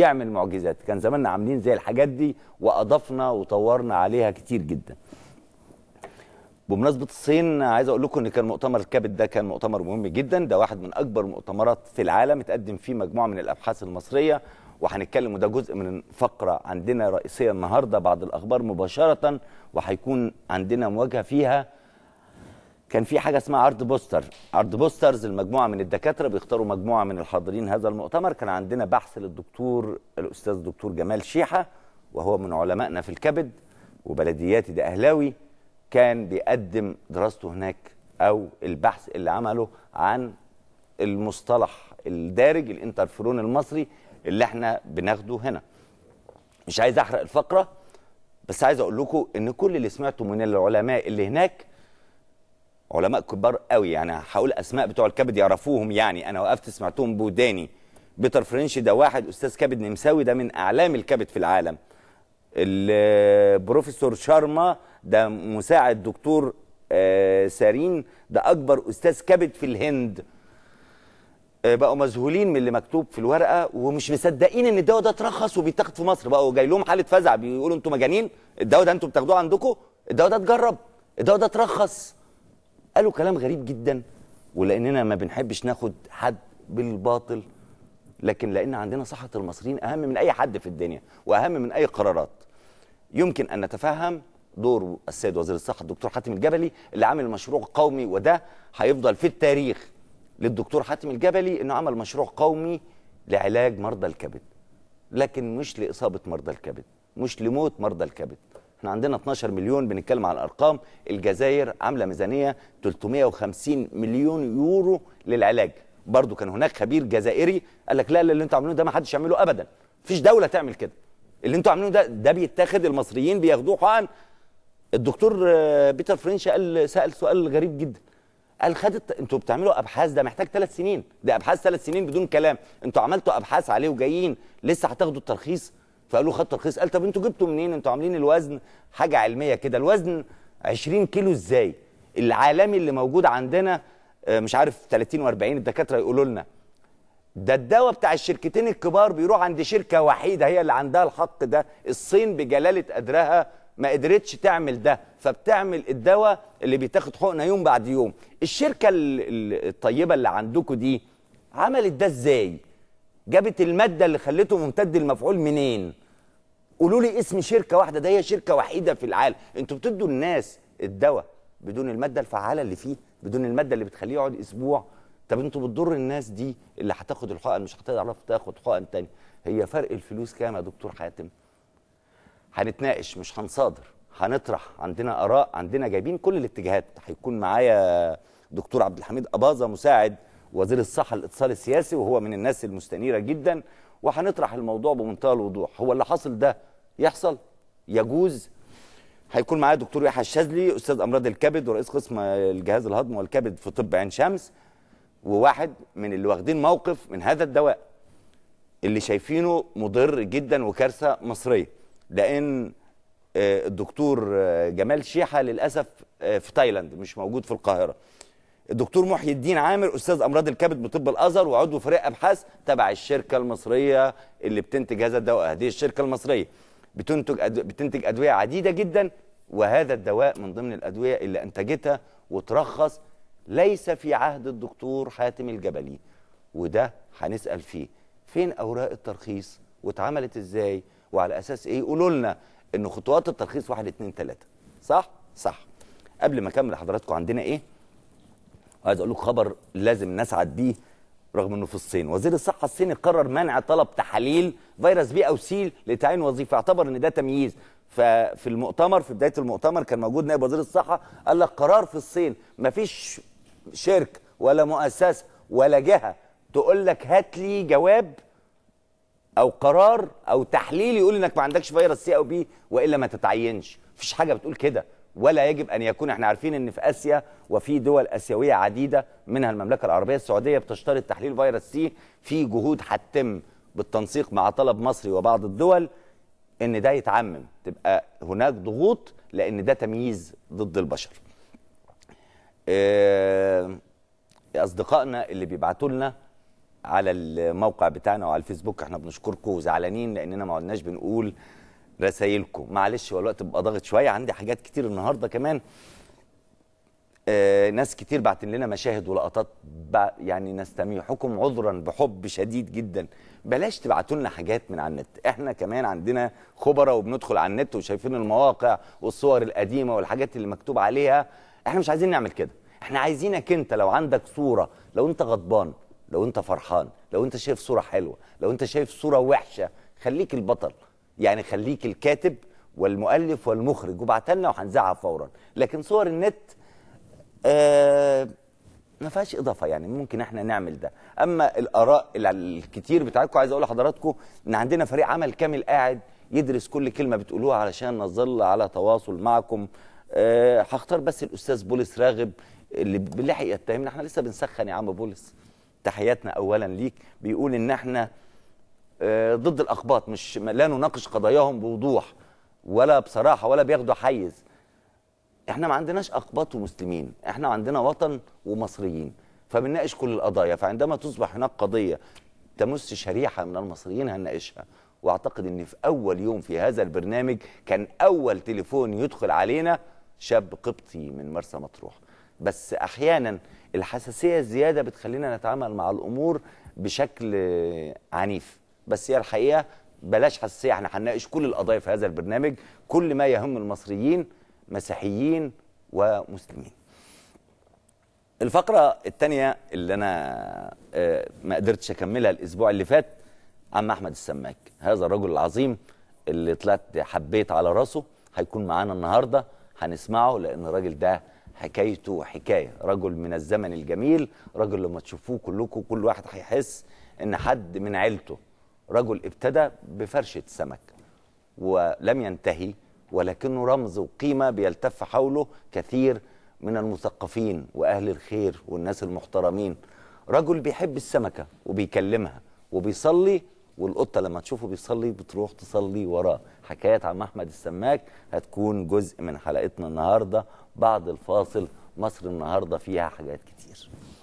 يعمل معجزات كان زماننا عاملين زي الحاجات دي واضفنا وطورنا عليها كتير جدا بمناسبه الصين عايز اقول لكم ان كان مؤتمر الكابت ده كان مؤتمر مهم جدا ده واحد من اكبر المؤتمرات في العالم اتقدم فيه مجموعه من الابحاث المصريه وهنتكلم وده جزء من فقره عندنا رئيسيه النهارده بعد الاخبار مباشره وهيكون عندنا مواجهه فيها كان في حاجه اسمها عرض بوستر عرض بوسترز المجموعه من الدكاتره بيختاروا مجموعه من الحاضرين هذا المؤتمر كان عندنا بحث للدكتور الاستاذ الدكتور جمال شيحه وهو من علمائنا في الكبد وبلدياتي ده اهلاوي كان بيقدم دراسته هناك او البحث اللي عمله عن المصطلح الدارج الانترفيرون المصري اللي احنا بناخده هنا مش عايز احرق الفقره بس عايز اقول لكم ان كل اللي سمعته من العلماء اللي هناك علماء كبار قوي يعني هقول اسماء بتوع الكبد يعرفوهم يعني انا وقفت سمعتهم بوداني بيتر فرينش ده واحد استاذ كبد نمساوي ده من اعلام الكبد في العالم البروفيسور شارما ده مساعد دكتور آه، سارين ده اكبر استاذ كبد في الهند آه، بقوا مذهولين من اللي مكتوب في الورقه ومش مصدقين ان الدواء ده اترخص وبيتاخد في مصر بقوا جاي لهم حاله فزع بيقولوا انتوا مجانين الدواء ده انتوا بتاخدوه عندكم الدواء ده اتجرب الدواء ده اترخص قالوا كلام غريب جدا ولاننا ما بنحبش ناخد حد بالباطل لكن لان عندنا صحه المصريين اهم من اي حد في الدنيا واهم من اي قرارات يمكن ان نتفهم دور السيد وزير الصحه الدكتور حاتم الجبلي اللي عامل مشروع قومي وده هيفضل في التاريخ للدكتور حاتم الجبلي انه عمل مشروع قومي لعلاج مرضى الكبد لكن مش لاصابه مرضى الكبد مش لموت مرضى الكبد احنا عندنا 12 مليون بنتكلم على الارقام الجزائر عامله ميزانيه 350 مليون يورو للعلاج برضو كان هناك خبير جزائري قال لك لا اللي انتوا عاملينه ده ما حدش يعمله ابدا مفيش دوله تعمل كده اللي انتوا عاملينه ده ده بيتاخد المصريين بياخدوه حقن الدكتور آه، بيتر فرينش قال سال سؤال غريب جدا قال خدت انتوا بتعملوا ابحاث ده محتاج ثلاث سنين ده ابحاث ثلاث سنين بدون كلام انتوا عملتوا ابحاث عليه وجايين لسه هتاخدوا الترخيص فقال له خط رخيص قال طب انتوا جبتوا منين انتوا عاملين الوزن حاجه علميه كده الوزن 20 كيلو ازاي العالمي اللي موجود عندنا آه، مش عارف 30 و40 الدكاتره يقولوا لنا ده الدواء بتاع الشركتين الكبار بيروح عند شركه وحيده هي اللي عندها الحق ده الصين بجلاله قدرها ما قدرتش تعمل ده فبتعمل الدواء اللي بيتاخد حقنه يوم بعد يوم الشركه الطيبه اللي عندكم دي عملت ده ازاي جابت الماده اللي خلته ممتد المفعول منين قولوا لي اسم شركه واحده ده هي شركه وحيده في العالم انتوا بتدوا الناس الدواء بدون الماده الفعاله اللي فيه بدون الماده اللي بتخليه يقعد اسبوع طب انتوا بتضر الناس دي اللي هتاخد الحقن مش هتعرف تاخد حقن تاني هي فرق الفلوس كام يا دكتور حاتم هنتناقش مش هنصادر هنطرح عندنا اراء عندنا جايبين كل الاتجاهات هيكون معايا دكتور عبد الحميد اباظه مساعد وزير الصحه الاتصال السياسي وهو من الناس المستنيره جدا وهنطرح الموضوع بمنتهى الوضوح هو اللي حصل ده يحصل يجوز هيكون معايا دكتور يحيى الشاذلي استاذ امراض الكبد ورئيس قسم الجهاز الهضمي والكبد في طب عين شمس وواحد من اللي واخدين موقف من هذا الدواء اللي شايفينه مضر جدا وكارثه مصريه لان آه، الدكتور آه، جمال شيحه للاسف آه، في تايلاند مش موجود في القاهره الدكتور محي الدين عامر استاذ امراض الكبد بطب الازهر وعضو فريق ابحاث تبع الشركه المصريه اللي بتنتج هذا الدواء هذه الشركه المصريه بتنتج أدو... بتنتج ادويه عديده جدا وهذا الدواء من ضمن الادويه اللي انتجتها وترخص ليس في عهد الدكتور حاتم الجبلي وده هنسال فيه فين اوراق الترخيص واتعملت ازاي وعلى اساس ايه قولوا لنا ان خطوات الترخيص واحد اتنين تلاته صح صح قبل ما اكمل حضراتكم عندنا ايه وعايز اقول لكم خبر لازم نسعد بيه رغم انه في الصين وزير الصحه الصيني قرر منع طلب تحاليل فيروس بي او سي لتعيين وظيفه اعتبر ان ده تمييز ففي المؤتمر في بدايه المؤتمر كان موجود نائب وزير الصحه قال لك قرار في الصين ما فيش شركه ولا مؤسسه ولا جهه تقول لك هات لي جواب او قرار او تحليل يقول انك ما عندكش فيروس سي او بي والا ما تتعينش مفيش حاجه بتقول كده ولا يجب ان يكون احنا عارفين ان في اسيا وفي دول اسيويه عديده منها المملكه العربيه السعوديه بتشترط تحليل فيروس سي في جهود حتتم بالتنسيق مع طلب مصري وبعض الدول ان ده يتعمم تبقى هناك ضغوط لان ده تمييز ضد البشر إيه اصدقائنا اللي بيبعتوا لنا على الموقع بتاعنا وعلى الفيسبوك احنا بنشكركم وزعلانين لاننا ما قلناش بنقول رسايلكم معلش هو الوقت بقى ضاغط شويه عندي حاجات كتير النهارده كمان آه ناس كتير بعتن لنا مشاهد ولقطات يعني نستميحكم عذرا بحب شديد جدا بلاش تبعتوا لنا حاجات من على النت احنا كمان عندنا خبره وبندخل على النت وشايفين المواقع والصور القديمه والحاجات اللي مكتوب عليها احنا مش عايزين نعمل كده احنا عايزينك انت لو عندك صوره لو انت غضبان لو انت فرحان لو انت شايف صوره حلوه لو انت شايف صوره وحشه خليك البطل يعني خليك الكاتب والمؤلف والمخرج وبعت لنا وهنذاعها فورا لكن صور النت آه ما فيهاش اضافه يعني ممكن احنا نعمل ده اما الاراء الكتير بتاعتكم عايز اقول لحضراتكم ان عندنا فريق عمل كامل قاعد يدرس كل كلمه بتقولوها علشان نظل على تواصل معكم أه هختار بس الاستاذ بولس راغب اللي باللحق يتهمنا احنا لسه بنسخن يا عم بولس تحياتنا اولا ليك بيقول ان احنا آه، ضد الاقباط مش لا نناقش قضاياهم بوضوح ولا بصراحه ولا بياخدوا حيز احنا ما عندناش اقباط ومسلمين احنا عندنا وطن ومصريين فبنناقش كل القضايا فعندما تصبح هناك قضيه تمس شريحه من المصريين هنناقشها واعتقد ان في اول يوم في هذا البرنامج كان اول تليفون يدخل علينا شاب قبطي من مرسى مطروح بس احيانا الحساسيه الزياده بتخلينا نتعامل مع الامور بشكل عنيف بس هي الحقيقه بلاش حساسيه احنا هنناقش كل القضايا في هذا البرنامج كل ما يهم المصريين مسيحيين ومسلمين الفقرة الثانية اللي أنا آه، ما قدرتش أكملها الأسبوع اللي فات عم أحمد السماك هذا الرجل العظيم اللي طلعت حبيت على راسه هيكون معانا النهاردة هنسمعه لأن الراجل ده حكايته حكاية رجل من الزمن الجميل رجل لما تشوفوه كلكم كل واحد هيحس إن حد من عيلته رجل ابتدى بفرشة سمك ولم ينتهي ولكنه رمز وقيمة بيلتف حوله كثير من المثقفين وأهل الخير والناس المحترمين رجل بيحب السمكة وبيكلمها وبيصلي والقطة لما تشوفه بيصلي بتروح تصلي وراه حكايات عم أحمد السماك هتكون جزء من حلقتنا النهاردة بعد الفاصل مصر النهاردة فيها حاجات كتير